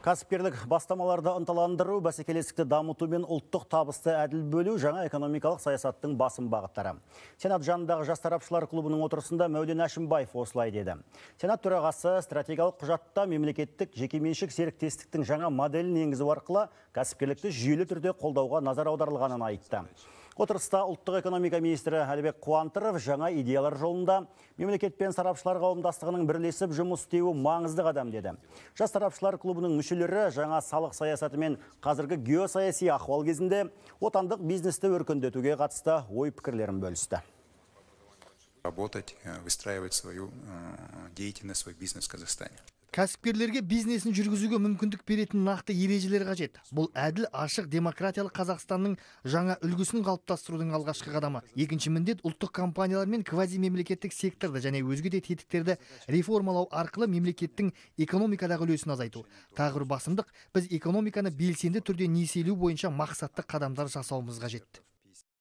Кәсіпкерлік бастамаларды ынталандыру, бәсекелестікті дамыту мен ұлттық табысты әділ бөлу жаңа экономикалық саясаттың басым бағыттары. Сенат жанындағы жас сарапшылар клубының отырысында Мәулен Әшімбаев осылай деді. Сенат төрағасы стратегиялық құжатта мемлекеттік жекеменшік серіктестіктің жаңа моделін енгізу арқылы кәсіпкерлікті жүйелі түрде қолдауға назар аударылғанын айтты. Отырыста ұлттық экономика министрі Әлібек Қуантыров жаңа идеялар жолында мемлекет пен сарапшылар қауымдастығының бірлесіп жұмыс істеуі маңызды қадам деді. Жас сарапшылар клубының мүшелері жаңа салық саясаты мен қазіргі геосаяси ахуал кезінде отандық бизнесті өркендетуге қатысты ой пікірлерін бөлісті работать, э, выстраивать свою э, деятельность, свой бизнес в Казахстане кәсіпкерлерге бизнесін жүргізуге мүмкіндік беретін нақты ережелер қажет бұл әділ ашық демократиялық қазақстанның жаңа үлгісін қалыптастырудың алғашқы қадамы екінші міндет ұлттық компаниялар мен квазимемлекеттік секторды және өзге де тетіктерді реформалау арқылы мемлекеттің экономикадағы үлесін азайту тағы бір басымдық біз экономиканы белсенді түрде несиелеу бойынша мақсатты қадамдар жасауымыз қажет